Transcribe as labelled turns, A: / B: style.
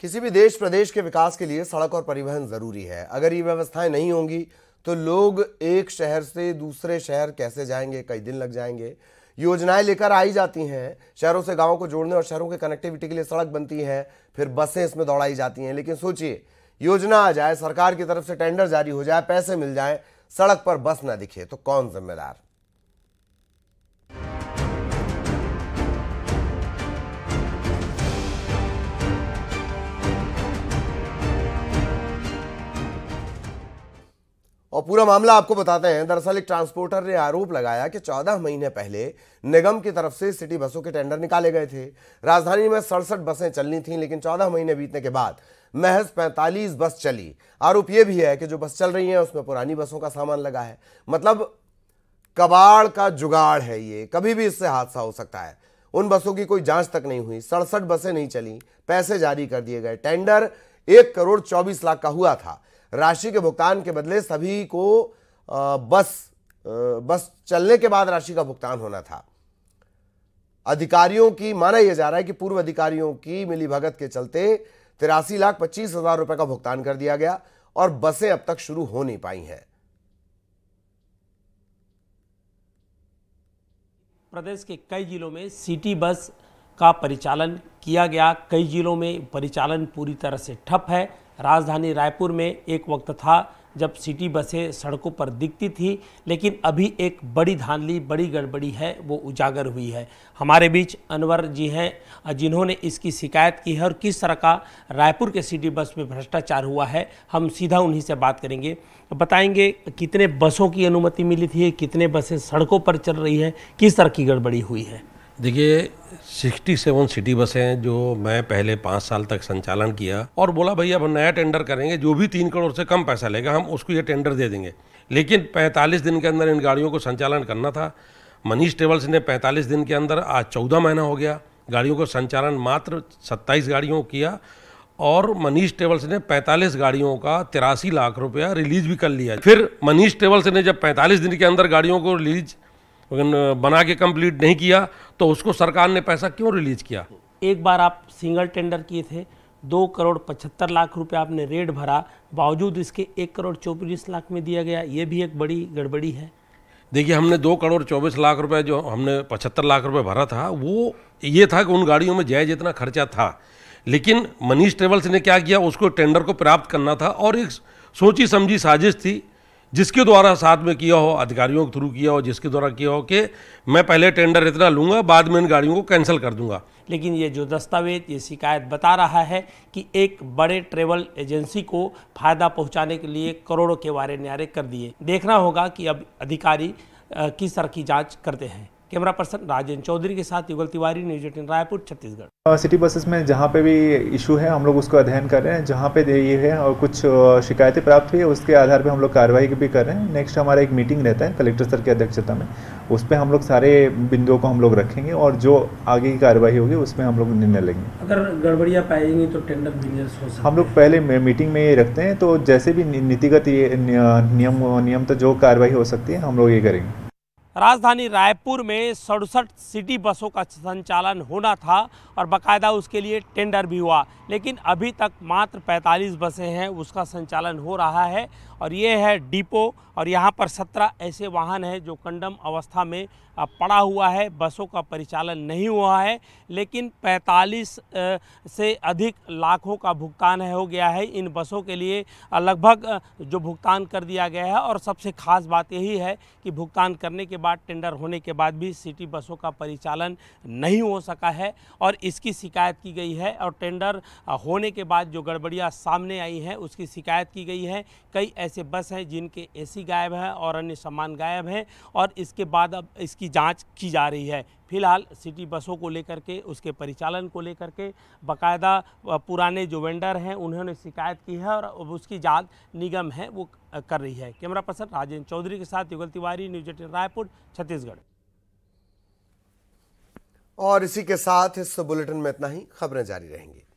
A: किसी भी देश प्रदेश के विकास के लिए सड़क और परिवहन ज़रूरी है अगर ये व्यवस्थाएं नहीं होंगी तो लोग एक शहर से दूसरे शहर कैसे जाएंगे कई दिन लग जाएंगे योजनाएं लेकर आई जाती हैं शहरों से गांवों को जोड़ने और शहरों के कनेक्टिविटी के लिए सड़क बनती है फिर बसें इसमें दौड़ाई जाती हैं लेकिन सोचिए योजना आ जाए सरकार की तरफ से टेंडर जारी हो जाए पैसे मिल जाए सड़क पर बस ना दिखे तो कौन जिम्मेदार और पूरा मामला आपको बताते हैं दरअसल एक ट्रांसपोर्टर ने आरोप लगाया कि 14 महीने पहले निगम की तरफ से सिटी बसों के टेंडर निकाले गए थे राजधानी में सड़सठ बसें चलनी थीं लेकिन 14 महीने बीतने के बाद महज 45 बस चली आरोप यह भी है कि जो बस चल रही है उसमें पुरानी बसों का सामान लगा है मतलब कबाड़ का जुगाड़ है ये कभी भी इससे हादसा हो सकता है उन बसों की कोई जांच तक नहीं हुई सड़सठ बसें नहीं चली पैसे जारी कर दिए गए टेंडर एक करोड़ चौबीस लाख का हुआ था राशि के भुगतान के बदले सभी को बस बस चलने के बाद राशि का भुगतान होना था अधिकारियों की माना यह जा रहा है कि पूर्व अधिकारियों की मिलीभगत के चलते तिरासी लाख पच्चीस हजार रुपए का भुगतान कर दिया गया और बसें अब तक शुरू हो नहीं पाई हैं
B: प्रदेश के कई जिलों में सिटी बस का परिचालन किया गया कई जिलों में परिचालन पूरी तरह से ठप है राजधानी रायपुर में एक वक्त था जब सिटी बसें सड़कों पर दिखती थी लेकिन अभी एक बड़ी धांधली बड़ी गड़बड़ी है वो उजागर हुई है हमारे बीच अनवर जी हैं जिन्होंने इसकी शिकायत की है और किस तरह का रायपुर के सिटी बस में भ्रष्टाचार हुआ है हम सीधा उन्हीं से बात करेंगे बताएंगे कितने बसों की अनुमति मिली थी कितने बसें सड़कों पर चल रही है किस तरह की गड़बड़ी हुई है
C: देखिए 67 सिटी बसें जो मैं पहले पाँच साल तक संचालन किया और बोला भाई अब नया टेंडर करेंगे जो भी तीन करोड़ से कम पैसा लेगा हम उसको ये टेंडर दे देंगे लेकिन 45 दिन के अंदर इन गाड़ियों को संचालन करना था मनीष ट्रेवल्स ने 45 दिन के अंदर आज 14 महीना हो गया गाड़ियों को संचालन मात्र 27 गाड़ियों किया और मनीष ट्रेवल्स ने 45 गाड़ियों का तिरासी लाख रुपया रिलीज भी कर लिया फिर मनीष ट्रेवल्स ने जब 45 दिन के अंदर गाड़ियों को रिलीज बना के कंप्लीट नहीं किया तो उसको सरकार ने पैसा क्यों रिलीज किया
B: एक बार आप सिंगल टेंडर किए थे दो करोड़ पचहत्तर लाख रुपए आपने रेट भरा बावजूद इसके एक करोड़ चौबीस लाख में दिया गया ये भी एक बड़ी गड़बड़ी है
C: देखिए हमने दो करोड़ चौबीस लाख रुपए जो हमने पचहत्तर लाख रुपए भरा था वो ये था कि उन गाड़ियों में जय जितना खर्चा था लेकिन मनीष ट्रेवल्स ने क्या किया उसको टेंडर को प्राप्त करना था और एक सोची समझी साजिश थी जिसके द्वारा साथ में किया हो अधिकारियों के थ्रू किया हो जिसके द्वारा किया हो कि मैं पहले टेंडर इतना लूंगा बाद में इन गाड़ियों को कैंसिल कर दूंगा
B: लेकिन ये जो दस्तावेज ये शिकायत बता रहा है कि एक बड़े ट्रेवल एजेंसी को फायदा पहुंचाने के लिए करोड़ों के वारे न्यारे कर दिए देखना होगा कि अब अधिकारी किस तरह की जाँच करते हैं कैमरा पर्सन राजेंद्र चौधरी के साथ Yugal Tiwari News Eighteen Raipur Chhattisgarh
D: city buses में जहाँ पे भी इशू है हम लोग उसको अध्ययन कर रहे हैं जहाँ पे ये है और कुछ शिकायतें प्राप्त हुई है उसके आधार पे हम लोग कार्रवाई भी कर रहे हैं नेक्स्ट हमारा एक मीटिंग रहता है कलेक्टर सर की अध्यक्षता में उस पर हम लोग सारे बिंदुओं को हम लोग रखेंगे और जो आगे की कार्यवाही होगी उसमें हम लोग निर्णय लेंगे
B: अगर गड़बड़ियाँ पाएंगी तो टेंडर बिजनेस
D: हो हम लोग पहले मीटिंग में ये रखते हैं तो जैसे भी नीतिगत ये नियम नियम तो जो कार्रवाई हो सकती है हम लोग ये करेंगे
B: राजधानी रायपुर में सड़सठ सिटी बसों का संचालन होना था और बकायदा उसके लिए टेंडर भी हुआ लेकिन अभी तक मात्र 45 बसें हैं उसका संचालन हो रहा है और ये है डिपो और यहाँ पर सत्रह ऐसे वाहन हैं जो कंडम अवस्था में पड़ा हुआ है बसों का परिचालन नहीं हुआ है लेकिन 45 से अधिक लाखों का भुगतान है हो गया है इन बसों के लिए लगभग जो भुगतान कर दिया गया है और सबसे खास बात यही है कि भुगतान करने के बाद टेंडर होने के बाद भी सिटी बसों का परिचालन नहीं हो सका है और इसकी शिकायत की गई है और टेंडर होने के बाद जो गड़बड़ियाँ सामने आई हैं उसकी शिकायत की गई है कई ऐसे ऐसे बस हैं जिनके एसी गायब है और अन्य सामान गायब हैं और इसके बाद अब इसकी जांच की जा रही है फिलहाल सिटी बसों को लेकर के उसके परिचालन को लेकर के बाकायदा पुराने जो वेंडर हैं उन्होंने शिकायत की है और उसकी जांच निगम है वो कर रही है कैमरा पर्सन राजेंद्र चौधरी के साथ युगल तिवारी न्यूज एटीन रायपुर छत्तीसगढ़
A: और इसी के साथ इस बुलेटिन में इतना ही खबरें जारी रहेंगी